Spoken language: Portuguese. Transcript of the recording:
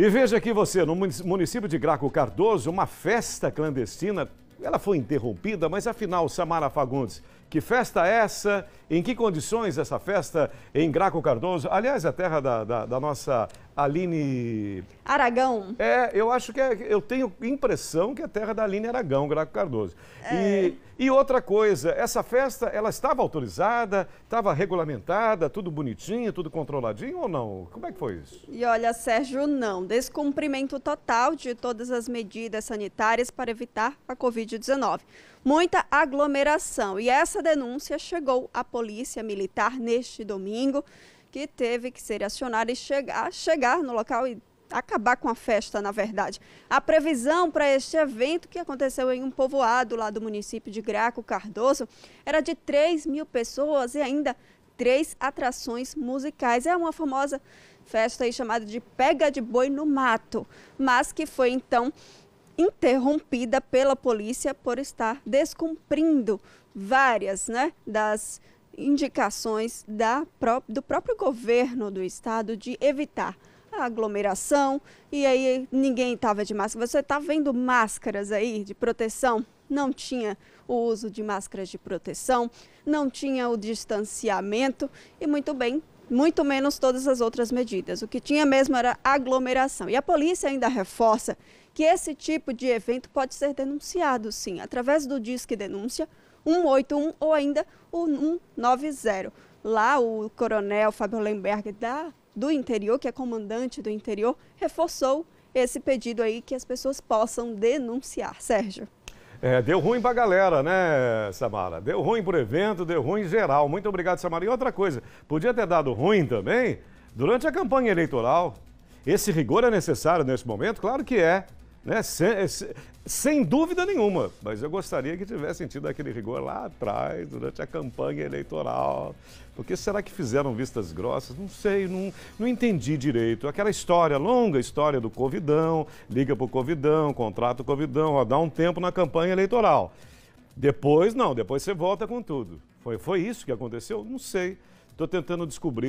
E veja aqui você, no município de Graco Cardoso, uma festa clandestina, ela foi interrompida, mas afinal, Samara Fagundes, que festa é essa em que condições essa festa em Graco Cardoso? Aliás, a terra da, da, da nossa Aline... Aragão. É, eu acho que é, eu tenho impressão que é a terra da Aline Aragão, Graco Cardoso. É... E, e outra coisa, essa festa, ela estava autorizada, estava regulamentada, tudo bonitinho, tudo controladinho ou não? Como é que foi isso? E olha, Sérgio, não. Descumprimento total de todas as medidas sanitárias para evitar a Covid-19. Muita aglomeração. E essa denúncia chegou a polícia militar neste domingo, que teve que ser acionada e chegar, chegar no local e acabar com a festa, na verdade. A previsão para este evento, que aconteceu em um povoado lá do município de Graco Cardoso, era de 3 mil pessoas e ainda três atrações musicais. É uma famosa festa aí chamada de Pega de Boi no Mato, mas que foi então interrompida pela polícia por estar descumprindo várias né, das indicações da, do próprio governo do estado de evitar a aglomeração e aí ninguém estava de máscara. Você está vendo máscaras aí de proteção? Não tinha o uso de máscaras de proteção, não tinha o distanciamento e muito bem, muito menos todas as outras medidas. O que tinha mesmo era aglomeração. E a polícia ainda reforça que esse tipo de evento pode ser denunciado, sim, através do Disque Denúncia 181 ou ainda o 190. Lá, o coronel Fábio Lemberg, da, do interior, que é comandante do interior, reforçou esse pedido aí que as pessoas possam denunciar. Sérgio. É, deu ruim pra galera, né, Samara? Deu ruim pro evento, deu ruim em geral. Muito obrigado, Samara. E outra coisa, podia ter dado ruim também durante a campanha eleitoral. Esse rigor é necessário nesse momento? Claro que é. Né? Sem, sem, dúvida nenhuma, mas eu gostaria que tivessem tido aquele rigor lá atrás, durante a campanha eleitoral. Porque será que fizeram vistas grossas? Não sei, não, não entendi direito. Aquela história, longa história do Covidão, liga para o Covidão, contrata o Covidão, ó, dá um tempo na campanha eleitoral. Depois, não, depois você volta com tudo. Foi, foi isso que aconteceu? Não sei. Estou tentando descobrir.